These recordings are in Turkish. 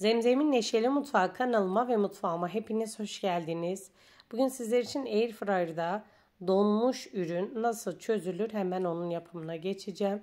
Zemzem'in Neşeli Mutfağı kanalıma ve mutfağıma hepiniz hoş geldiniz. Bugün sizler için Airfryer'da donmuş ürün nasıl çözülür hemen onun yapımına geçeceğim.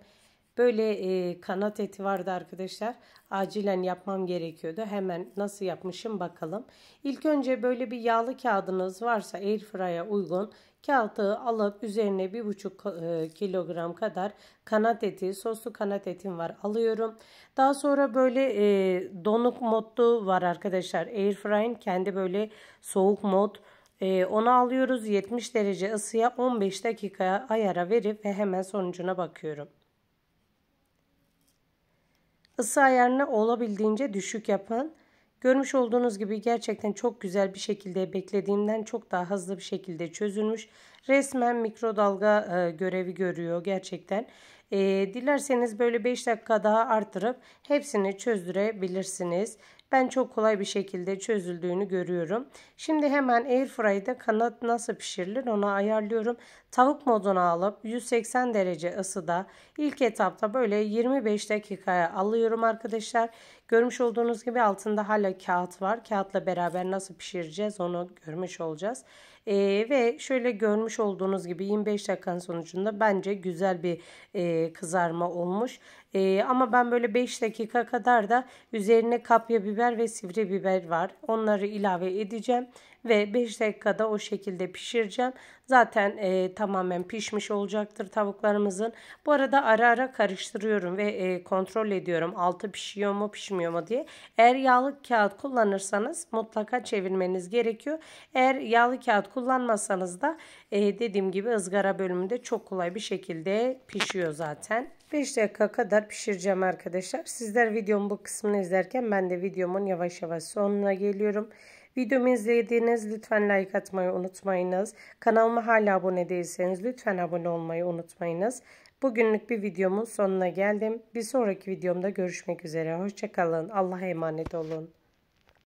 Böyle e, kanat eti vardı arkadaşlar. Acilen yapmam gerekiyordu. Hemen nasıl yapmışım bakalım. İlk önce böyle bir yağlı kağıdınız varsa airfryer uygun kağıtı alıp üzerine 1,5 kilogram kadar kanat eti, soslu kanat etim var alıyorum. Daha sonra böyle e, donuk modlu var arkadaşlar. Airfryer'in kendi böyle soğuk mod. E, onu alıyoruz 70 derece ısıya 15 dakika ayara verip ve hemen sonucuna bakıyorum. Isı ayarını olabildiğince düşük yapın. Görmüş olduğunuz gibi gerçekten çok güzel bir şekilde beklediğimden çok daha hızlı bir şekilde çözülmüş. Resmen mikrodalga e, görevi görüyor gerçekten. E, dilerseniz böyle 5 dakika daha arttırıp hepsini çözdürebilirsiniz. Ben çok kolay bir şekilde çözüldüğünü görüyorum. Şimdi hemen airfryer'da kanat nasıl pişirilir onu ayarlıyorum. Tavuk moduna alıp 180 derece ısıda ilk etapta böyle 25 dakikaya alıyorum arkadaşlar. Görmüş olduğunuz gibi altında hala kağıt var. Kağıtla beraber nasıl pişireceğiz onu görmüş olacağız. E, ve şöyle görmüş olduğunuz gibi 25 dakikanın sonucunda bence güzel bir e, kızarma olmuş. E, ama ben böyle 5 dakika kadar da üzerine kapya biber ve sivri biber var. Onları ilave edeceğim ve 5 dakikada o şekilde pişireceğim. Zaten e, tamamen pişmiş olacaktır tavuklarımızın. Bu arada ara ara karıştırıyorum ve e, kontrol ediyorum altı pişiyor mu pişmiyor mu diye. Eğer yağlı kağıt kullanırsanız mutlaka çevirmeniz gerekiyor. Eğer yağlı kağıt kullanmasanız da e, dediğim gibi ızgara bölümünde çok kolay bir şekilde pişiyor zaten. 5 dakika kadar pişireceğim arkadaşlar. Sizler videomun bu kısmını izlerken ben de videomun yavaş yavaş sonuna geliyorum. Videomu izlediğiniz lütfen like atmayı unutmayınız. Kanalıma hala abone değilseniz lütfen abone olmayı unutmayınız. Bugünlük bir videomun sonuna geldim. Bir sonraki videomda görüşmek üzere. Hoşçakalın. Allah'a emanet olun.